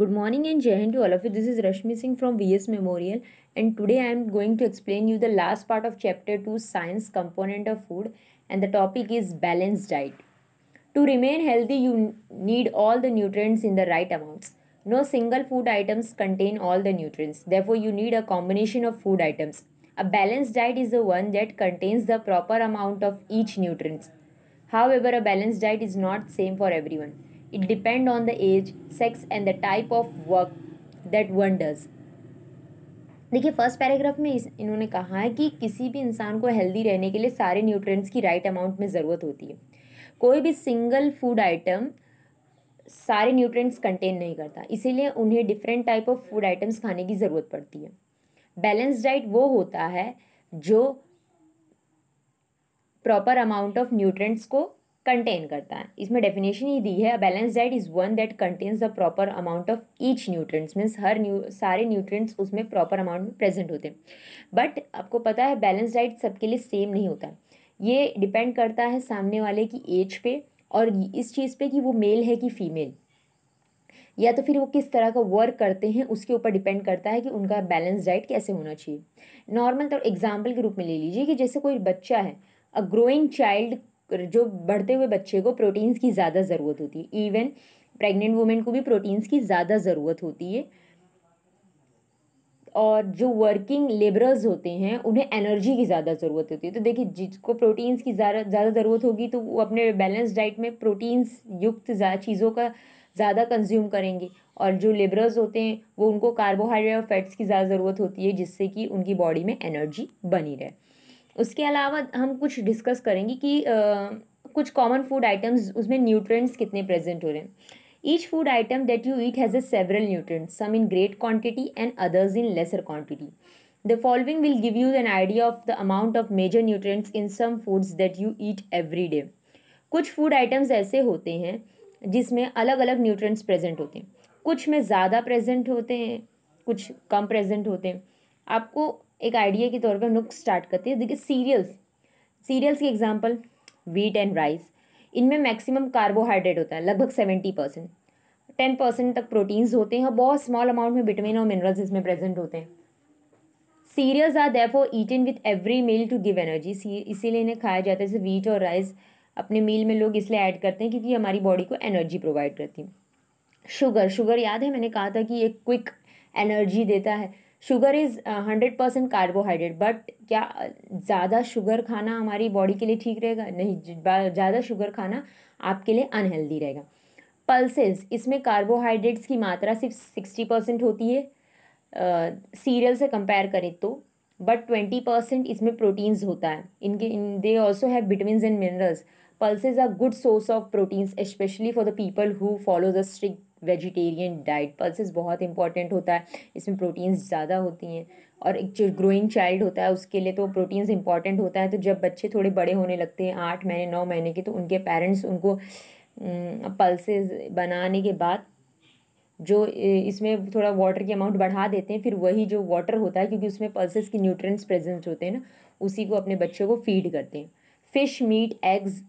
Good morning and Jai to all of you. This is Rashmi Singh from VS Memorial and today I am going to explain you the last part of chapter 2 science component of food and the topic is balanced diet. To remain healthy you need all the nutrients in the right amounts. No single food items contain all the nutrients. Therefore you need a combination of food items. A balanced diet is the one that contains the proper amount of each nutrients. However a balanced diet is not same for everyone. It depend on the age, sex and the type of work that one does. देखिए first paragraph में इन्होंने कहा है कि किसी भी इंसान को हेल्दी रहने के लिए सारे न्यूट्रिएंट्स की राइट अमाउंट में ज़रूरत होती है कोई भी सिंगल फूड आइटम सारे न्यूट्रिएंट्स कंटेन नहीं करता इसीलिए उन्हें different type of food items खाने की ज़रूरत पड़ती है बैलेंस डाइट वो होता है जो प्रॉपर अमाउंट ऑफ न्यूट्रेंट्स को कंटेन करता है इसमें डेफिनेशन ही दी है balance diet is one that contains the proper amount of each nutrients means हर न्यू सारे न्यूट्रिएंट्स उसमें प्रॉपर अमाउंट में प्रेजेंट होते हैं बट आपको पता है बैलेंस डाइट सबके लिए सेम नहीं होता ये डिपेंड करता है सामने वाले की एज पे और इस चीज़ पे कि वो मेल है कि फीमेल या तो फिर वो किस तरह का वर्क करते हैं उसके ऊपर डिपेंड करता है कि उनका बैलेंस डाइट कैसे होना चाहिए नॉर्मल तो एग्जाम्पल के रूप में ले लीजिए कि जैसे कोई बच्चा है अ ग्रोइंग चाइल्ड जो बढ़ते हुए बच्चे को प्रोटीन्स की ज़्यादा ज़रूरत होती है इवन प्रेग्नेंट वुमेन को भी प्रोटीन्स की ज़्यादा ज़रूरत होती है और जो वर्किंग लेबरर्स होते हैं उन्हें एनर्जी की ज़्यादा ज़रूरत होती है तो देखिए जिसको प्रोटीन्स की ज़्यादा ज़्यादा ज़रूरत होगी तो वो अपने बैलेंस डाइट में प्रोटीन्स युक्त चीज़ों का ज़्यादा कंज्यूम करेंगे और जो लेबरर्स होते हैं वो उनको कार्बोहाइड्रेट और फैट्स की ज़्यादा ज़रूरत होती है जिससे कि उनकी बॉडी में एनर्जी बनी रहे उसके अलावा हम कुछ डिस्कस करेंगे कि कुछ कॉमन फूड आइटम्स उसमें न्यूट्रिएंट्स कितने प्रेजेंट हो रहे हैं each food item that you eat has a several nutrients some in great quantity and others in lesser quantity the following will give you an idea of the amount of major nutrients in some foods that you eat every day कुछ food items ऐसे होते हैं जिसमें अलग अलग nutrients present होते हैं कुछ में ज़्यादा प्रेजेंट होते हैं कुछ कम प्रेजेंट होते हैं आपको एक आइडिया के तौर पर हम लोग स्टार्ट करते हैं देखिए सीरियल्स सीरियल्स की एग्जाम्पल वीट एंड राइस इनमें मैक्सिमम कार्बोहाइड्रेट होता है लगभग सेवेंटी परसेंट टेन परसेंट तक प्रोटीन्स होते हैं और बहुत स्मॉल अमाउंट में विटामिन और मिनरल्स इसमें प्रेजेंट होते हैं cereals are eat eaten with every meal to give energy इसीलिए इन्हें खाया जाता है जैसे वीट और राइस अपने मील में लोग इसलिए ऐड करते हैं क्योंकि हमारी बॉडी को एनर्जी प्रोवाइड करती है शुगर शुगर याद है मैंने कहा था कि ये क्विक एनर्जी देता है sugar is hundred percent carbohydrate but क्या uh, ज़्यादा शुगर खाना हमारी बॉडी के लिए ठीक रहेगा नहीं ज़्यादा शुगर खाना आपके लिए अनहेल्दी रहेगा पल्सेस इसमें कार्बोहाइड्रेट्स की मात्रा सिर्फ सिक्सटी परसेंट होती है सीरियल uh, से कंपेयर करें तो बट ट्वेंटी परसेंट इसमें प्रोटीन्स होता है इनके इन they also have vitamin and minerals pulses are good source of proteins especially for the people who follow the strict vegetarian diet pulses बहुत इंपॉर्टेंट होता है इसमें प्रोटीन्स ज़्यादा होती हैं और एक ग्रोइंग चाइल्ड होता है उसके लिए तो प्रोटीन्स इंपॉर्टेंट होता है तो जब बच्चे थोड़े बड़े होने लगते हैं आठ महीने नौ महीने के तो उनके पेरेंट्स उनको पल्सेस बनाने के बाद जो इसमें थोड़ा वाटर की अमाउंट बढ़ा देते हैं फिर वही जो वाटर होता है क्योंकि उसमें पल्सेस की न्यूट्रेंट्स प्रेजेंट होते हैं ना उसी को अपने बच्चों को फीड करते हैं फ़िश मीट एग्ज़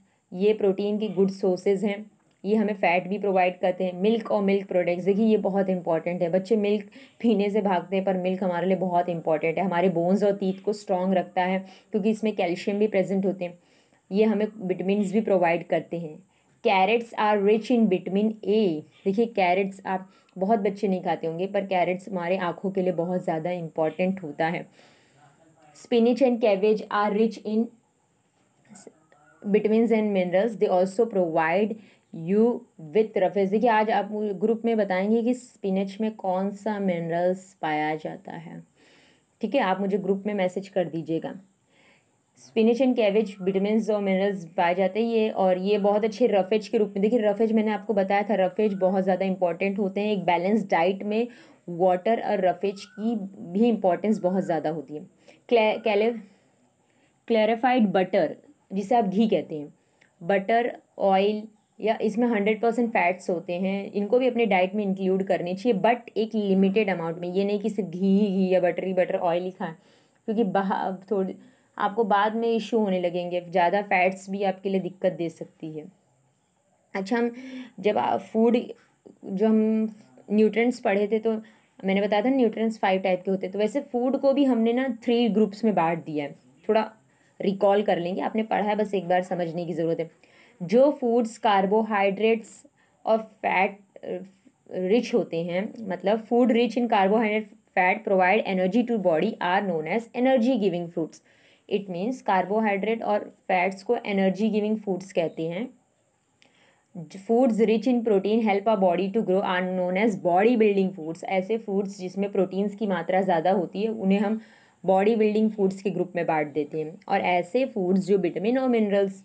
ये प्रोटीन की गुड सोर्सेज हैं ये हमें फ़ैट भी प्रोवाइड करते हैं मिल्क और मिल्क प्रोडक्ट्स देखिए ये बहुत इंपॉर्टेंट है बच्चे मिल्क पीने से भागते हैं पर मिल्क हमारे लिए बहुत इंपॉर्टेंट है हमारे बोन्स और तीत को स्ट्रॉन्ग रखता है क्योंकि इसमें कैल्शियम भी प्रेजेंट होते हैं ये हमें विटामिन भी प्रोवाइड करते हैं carrots are rich in vitamin A देखिए कैरेट्स आप बहुत बच्चे नहीं खाते होंगे पर कैरेट्स हमारे आँखों के लिए बहुत ज़्यादा इम्पॉर्टेंट होता है spinach and cabbage are rich in vitamin and minerals they also provide you with roughage देखिए आज आप ग्रुप में बताएंगे कि स्पिनच में कौन सा मिनरल्स पाया जाता है ठीक है आप मुझे ग्रुप में मैसेज कर दीजिएगा स्पिनच एंड कैवेज विटामिन और मिनरल्स पाए जाते हैं ये और ये बहुत अच्छे रफेज के रूप में देखिए रफेज मैंने आपको बताया था रफेज बहुत ज़्यादा इंपॉर्टेंट होते हैं एक बैलेंस डाइट में वाटर और रफेज की भी इम्पोर्टेंस बहुत ज़्यादा होती है क्ले क्लेरिफाइड बटर जिसे आप घी कहते हैं बटर ऑयल या इसमें हंड्रेड परसेंट फैट्स होते हैं इनको भी अपने डाइट में इंक्लूड करने चाहिए बट एक लिमिटेड अमाउंट में ये नहीं कि सिर्फ घी घी या बटर ही बटर ऑयल ही खाएं क्योंकि बाहर थोड़ी आपको बाद में इशू होने लगेंगे ज़्यादा फैट्स भी आपके लिए दिक्कत दे सकती है अच्छा हम जब फूड जो हम न्यूट्रंट्स पढ़े थे तो मैंने बताया था न्यूट्रंस फाइव टाइप के होते हैं तो वैसे फूड को भी हमने ना थ्री ग्रुप्स में बांट दिया है थोड़ा रिकॉल कर लेंगे आपने पढ़ा है बस एक बार समझने की ज़रूरत है जो फूड्स कार्बोहाइड्रेट्स और फैट रिच uh, होते हैं मतलब food rich in carbohydrate fat provide energy to body are known as energy giving fruits it means carbohydrate और फैट्स को एनर्जी गिविंग फूड्स कहते हैं foods rich in protein help a body to grow are known as body building foods ऐसे foods जिसमें proteins की मात्रा ज़्यादा होती है उन्हें हम बॉडी बिल्डिंग फूड्स के ग्रुप में बांट देते हैं और ऐसे फूड्स जो विटामिन और मिनरल्स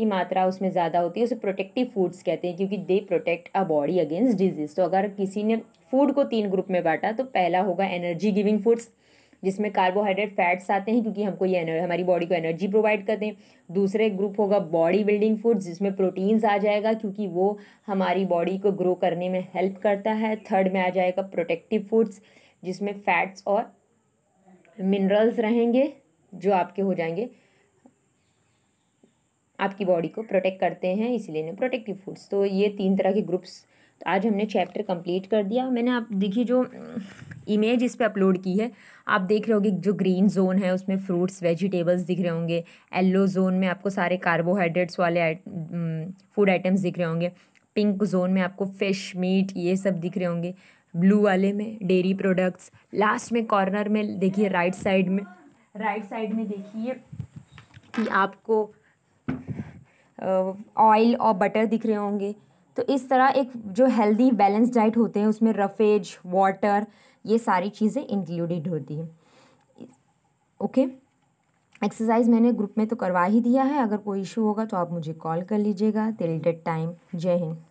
की मात्रा उसमें ज़्यादा होती है उसे प्रोटेक्टिव फूड्स कहते हैं क्योंकि they protect a body against disease तो अगर किसी ने फूड को तीन ग्रुप में बांटा तो पहला होगा एनर्जी गिविंग फूड्स जिसमें कार्बोहाइड्रेट फैट्स आते हैं क्योंकि हमको ये हमारी बॉडी को एनर्जी प्रोवाइड करते हैं दूसरे ग्रुप होगा बॉडी बिल्डिंग फूड्स जिसमें प्रोटीन्स आ जाएगा क्योंकि वो हमारी बॉडी को ग्रो करने में हेल्प करता है थर्ड में आ जाएगा प्रोटेक्टिव फूड्स जिसमें फैट्स और मिनरल्स रहेंगे जो आपके हो जाएंगे आपकी बॉडी को प्रोटेक्ट करते हैं इसलिए इन्हें प्रोटेक्टिव फूड्स तो ये तीन तरह के ग्रुप्स तो आज हमने चैप्टर कंप्लीट कर दिया मैंने आप देखिए जो इमेज mm, इस पर अपलोड की है आप देख रहे होगे जो ग्रीन जोन है उसमें फ्रूट्स वेजिटेबल्स दिख रहे होंगे येल्लो जोन में आपको सारे कार्बोहाइड्रेट्स वाले फूड आइटम्स mm, दिख रहे होंगे पिंक जोन में आपको फिश मीट ये सब दिख रहे होंगे ब्लू वाले में डेयरी प्रोडक्ट्स लास्ट में कॉर्नर में देखिए राइट साइड में राइट साइड में देखिए कि आपको ऑयल और बटर दिख रहे होंगे तो इस तरह एक जो हेल्दी बैलेंस डाइट होते हैं उसमें रफेज वाटर ये सारी चीज़ें इंक्लूडेड होती हैं ओके एक्सरसाइज मैंने ग्रुप में तो करवा ही दिया है अगर कोई इशू होगा तो आप मुझे कॉल कर लीजिएगा टिल डेट टाइम जय हिंद